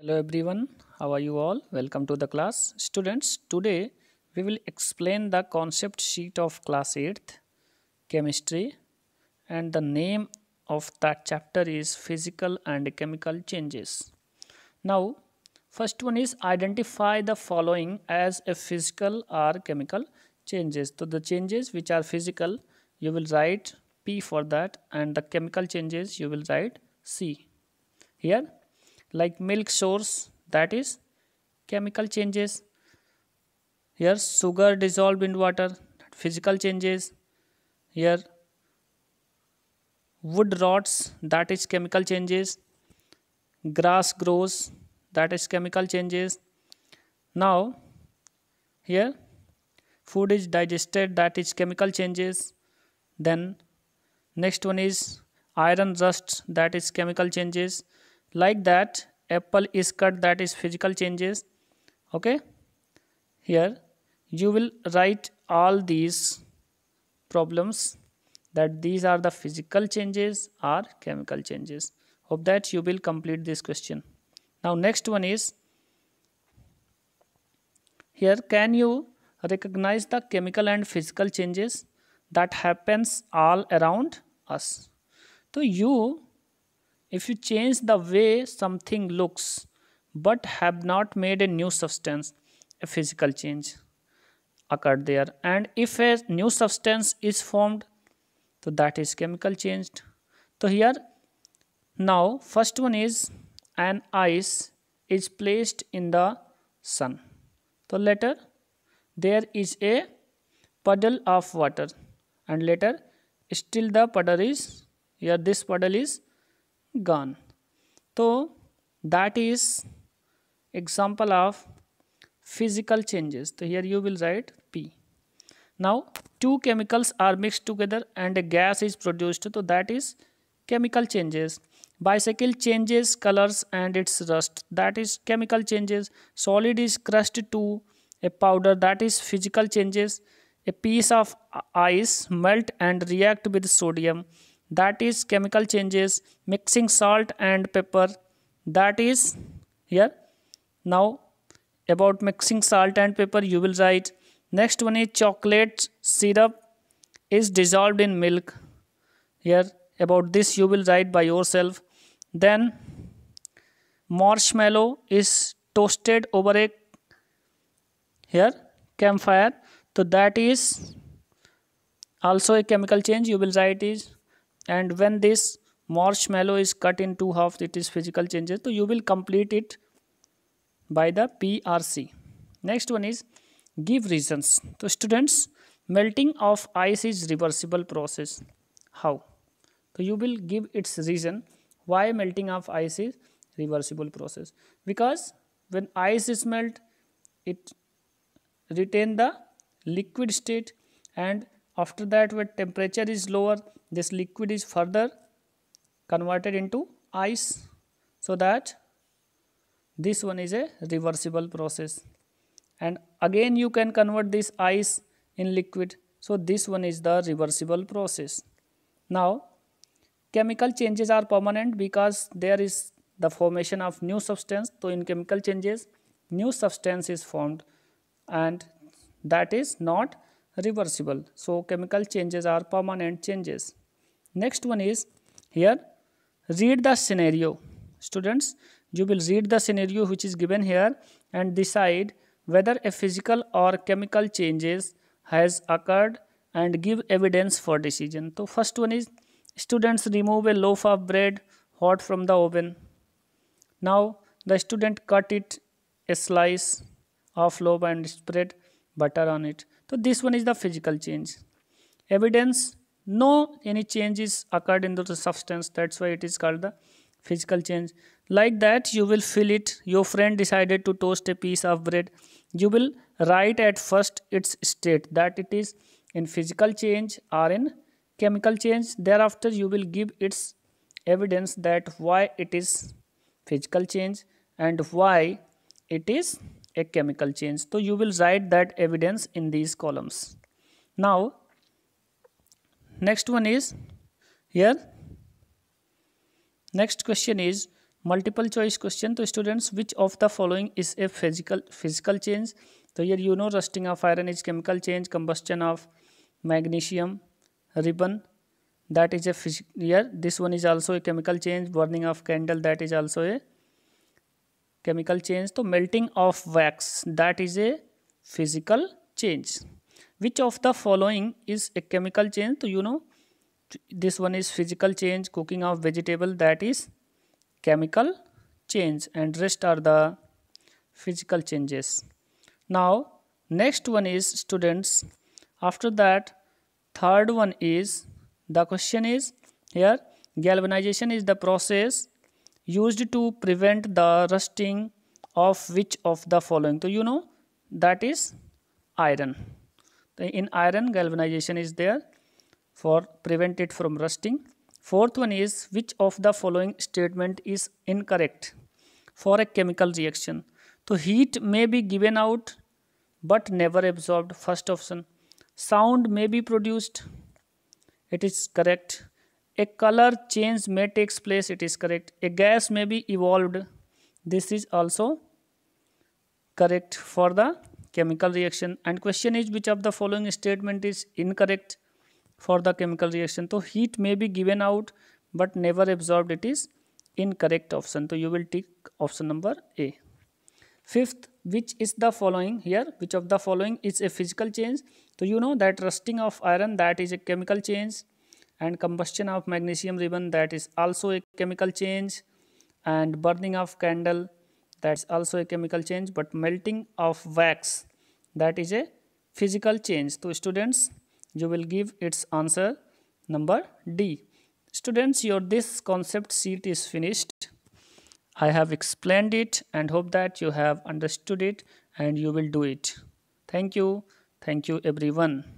Hello everyone, how are you all? Welcome to the class. Students, today we will explain the concept sheet of class 8th, chemistry and the name of that chapter is physical and chemical changes. Now, first one is identify the following as a physical or chemical changes. So the changes which are physical, you will write P for that and the chemical changes you will write C. Here like milk source that is chemical changes here sugar dissolved in water physical changes here wood rots that is chemical changes grass grows that is chemical changes now here food is digested that is chemical changes then next one is iron rust that is chemical changes like that apple is cut that is physical changes okay here you will write all these problems that these are the physical changes or chemical changes hope that you will complete this question now next one is here can you recognize the chemical and physical changes that happens all around us so you if you change the way something looks but have not made a new substance a physical change occurred there and if a new substance is formed so that is chemical changed so here now first one is an ice is placed in the sun so later there is a puddle of water and later still the puddle is here this puddle is gone so that is example of physical changes so here you will write p now two chemicals are mixed together and a gas is produced so that is chemical changes bicycle changes colors and its rust that is chemical changes solid is crushed to a powder that is physical changes a piece of ice melt and react with sodium that is chemical changes mixing salt and pepper that is here now about mixing salt and pepper you will write next one is chocolate syrup is dissolved in milk here about this you will write by yourself then marshmallow is toasted over a here campfire so that is also a chemical change you will write is and when this marshmallow is cut in two half it is physical changes so you will complete it by the PRC next one is give reasons so students melting of ice is reversible process how so you will give its reason why melting of ice is reversible process because when ice is melt it retain the liquid state and after that when temperature is lower this liquid is further converted into ice so that this one is a reversible process and again you can convert this ice in liquid so this one is the reversible process. Now chemical changes are permanent because there is the formation of new substance so in chemical changes new substance is formed and that is not reversible so chemical changes are permanent changes next one is here read the scenario students you will read the scenario which is given here and decide whether a physical or chemical changes has occurred and give evidence for decision so first one is students remove a loaf of bread hot from the oven now the student cut it a slice of loaf and spread butter on it so this one is the physical change. Evidence, no any changes occurred in the substance. That's why it is called the physical change. Like that, you will feel it. Your friend decided to toast a piece of bread. You will write at first its state that it is in physical change or in chemical change. Thereafter, you will give its evidence that why it is physical change and why it is a chemical change so you will write that evidence in these columns now next one is here next question is multiple choice question तो students which of the following is a physical physical change तो ये you know rusting of iron is chemical change combustion of magnesium ribbon that is a physic this one is also a chemical change burning of candle that is also a chemical change to melting of wax that is a physical change which of the following is a chemical change to you know this one is physical change cooking of vegetable that is chemical change and rest are the physical changes now next one is students after that third one is the question is here galvanization is the process used to prevent the rusting of which of the following so you know that is iron in iron galvanization is there for prevent it from rusting fourth one is which of the following statement is incorrect for a chemical reaction so heat may be given out but never absorbed first option sound may be produced it is correct a color change may takes place it is correct a gas may be evolved this is also correct for the chemical reaction and question is which of the following statement is incorrect for the chemical reaction so heat may be given out but never absorbed it is incorrect option so you will tick option number a fifth which is the following here which of the following is a physical change so you know that rusting of iron that is a chemical change and combustion of magnesium ribbon that is also a chemical change and burning of candle that's also a chemical change but melting of wax that is a physical change so students you will give its answer number d students your this concept sheet is finished i have explained it and hope that you have understood it and you will do it thank you thank you everyone